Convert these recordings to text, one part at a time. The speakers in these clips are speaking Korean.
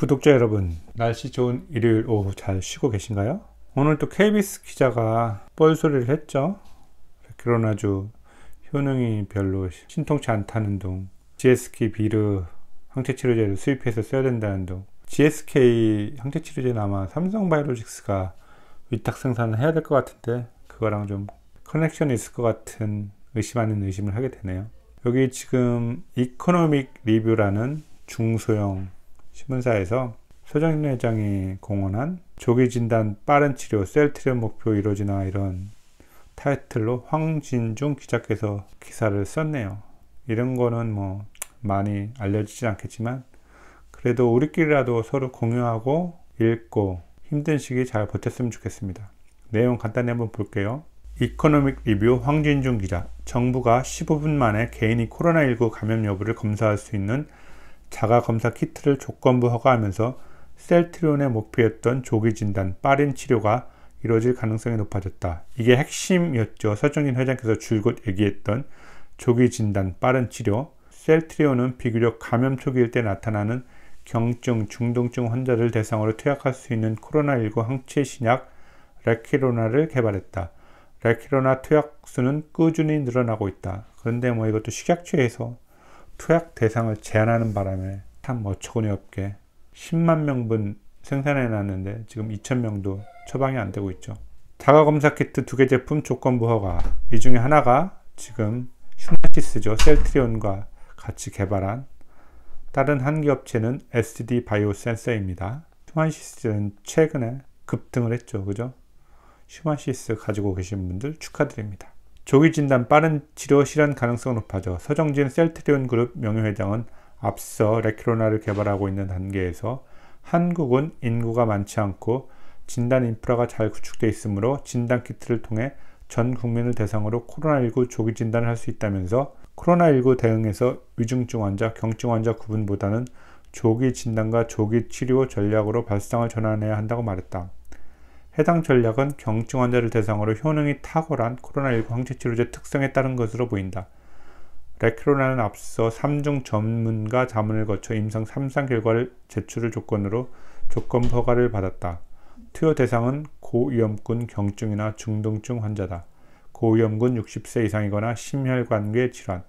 구독자 여러분, 날씨 좋은 일요일 오후 잘 쉬고 계신가요? 오늘 또 KBS 기자가 뻘소리를 했죠. 그러나 주 효능이 별로 신통치 않다는 둥, GSK 비르 항체 치료제를 수입해서 써야 된다는 둥, GSK 항체 치료제는 아마 삼성 바이오로직스가 위탁 생산을 해야 될 것 같은데 그거랑 좀 커넥션이 있을 것 같은 의심 하는 의심을 하게 되네요. 여기 지금 이코노믹 리뷰라는 중소형 신문사에서 소정인 회장이 공언한 조기 진단 빠른 치료 셀트리온 목표 이루어지나 이런 타이틀로 황진중 기자께서 기사를 썼네요. 이런 거는 뭐 많이 알려지진 않겠지만 그래도 우리끼리라도 서로 공유하고 읽고 힘든 시기 잘 버텼으면 좋겠습니다. 내용 간단히 한번 볼게요. 이코노믹 리뷰 황진중 기자. 정부가 15분 만에 개인이 코로나19 감염 여부를 검사할 수 있는 자가검사 키트를 조건부 허가하면서 셀트리온의 목표였던 조기 진단, 빠른 치료가 이루어질 가능성이 높아졌다. 이게 핵심이었죠. 서정진 회장께서 줄곧 얘기했던 조기 진단, 빠른 치료. 셀트리온은 비교적 감염 초기일 때 나타나는 경증, 중동증 환자를 대상으로 투약할 수 있는 코로나19 항체 신약 레키로나를 개발했다. 레키로나 투약 수는 꾸준히 늘어나고 있다. 그런데 뭐 이것도 식약처에서 투약 대상을 제한하는 바람에 참 어처구니 없게 10만 명분 생산해 놨는데 지금 2천 명도 처방이 안 되고 있죠. 자가 검사 키트 두 개 제품 조건부 허가. 이 중에 하나가 지금 휴나시스죠. 셀트리온과 같이 개발한 다른 한개 업체는 SD 바이오 센서입니다. 휴마시스는 최근에 급등을 했죠. 그죠? 휴마시스 가지고 계신 분들 축하드립니다. 조기 진단, 빠른 치료 실현 가능성이 높아져 서정진 셀트리온 그룹 명예회장은 앞서 레키로나를 개발하고 있는 단계에서 한국은 인구가 많지 않고 진단 인프라가 잘 구축돼 있으므로 진단 키트를 통해 전 국민을 대상으로 코로나19 조기 진단을 할 수 있다면서 코로나19 대응에서 위중증 환자, 경증 환자 구분보다는 조기 진단과 조기 치료 전략으로 발상을 전환해야 한다고 말했다. 해당 전략은 경증 환자를 대상으로 효능이 탁월한 코로나19 항체 치료제 특성에 따른 것으로 보인다. 레크로나는 앞서 3중 전문가 자문을 거쳐 임상 3상 결과를 제출을 조건으로 조건 허가를 받았다. 투여 대상은 고위험군 경증이나 중동증 환자다. 고위험군 60세 이상이거나 심혈관계 질환,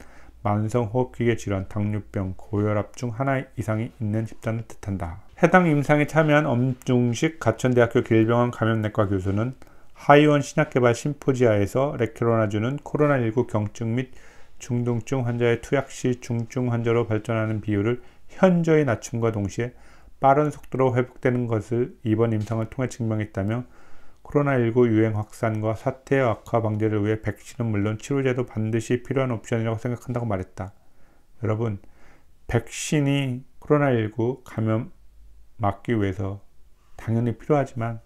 만성호흡 기계 질환, 당뇨병, 고혈압 중 하나 이상이 있는 집단을 뜻한다. 해당 임상에 참여한 엄중식 가천대학교 길병원 감염내과 교수는 하이원 신약개발 심포지아에서 레케로나주는 코로나19 경증 및 중동증 환자의 투약 시 중증 환자로 발전하는 비율을 현저히 낮춘과 동시에 빠른 속도로 회복되는 것을 이번 임상을 통해 증명했다며 코로나19 유행 확산과 사태 악화 방지를 위해 백신은 물론 치료제도 반드시 필요한 옵션이라고 생각한다고 말했다. 여러분, 백신이 코로나19 감염 막기 위해서 당연히 필요하지만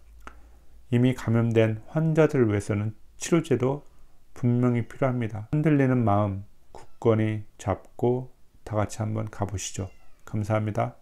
이미 감염된 환자들을 위해서는 치료제도 분명히 필요합니다. 흔들리는 마음 굳건히 잡고 다 같이 한번 가보시죠. 감사합니다.